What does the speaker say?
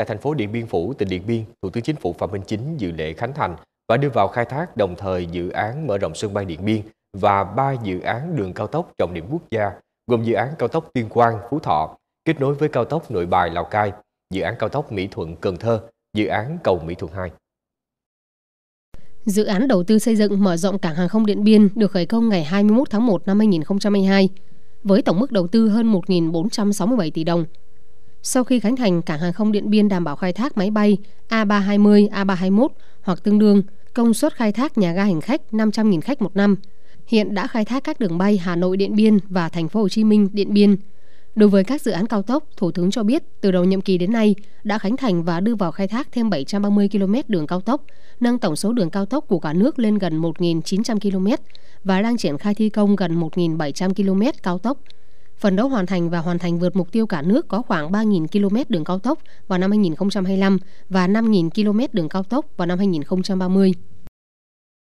tại thành phố Điện Biên Phủ, tỉnh Điện Biên, Thủ tướng Chính phủ Phạm Minh Chính dự lễ khánh thành và đưa vào khai thác đồng thời dự án mở rộng sân bay Điện Biên và ba dự án đường cao tốc trọng điểm quốc gia, gồm dự án cao tốc Tuyên Quang – Phú Thọ kết nối với cao tốc Nội Bài – Lào Cai, dự án cao tốc Mỹ Thuận – Cần Thơ, dự án cầu Mỹ Thuận 2. Dự án đầu tư xây dựng mở rộng cảng hàng không Điện Biên được khởi công ngày 21 tháng 1 năm 2022 với tổng mức đầu tư hơn 1.467 tỷ đồng, sau khi khánh thành, cảng hàng không Điện Biên đảm bảo khai thác máy bay A320, A321 hoặc tương đương, công suất khai thác nhà ga hành khách 500.000 khách một năm. Hiện đã khai thác các đường bay Hà Nội Điện Biên và Thành phố Hồ Chí Minh Điện Biên. Đối với các dự án cao tốc, Thủ tướng cho biết từ đầu nhiệm kỳ đến nay đã khánh thành và đưa vào khai thác thêm 730 km đường cao tốc, nâng tổng số đường cao tốc của cả nước lên gần 1.900 km và đang triển khai thi công gần 1.700 km cao tốc Phần đấu hoàn thành và hoàn thành vượt mục tiêu cả nước có khoảng 3.000 km đường cao tốc vào năm 2025 và 5.000 km đường cao tốc vào năm 2030.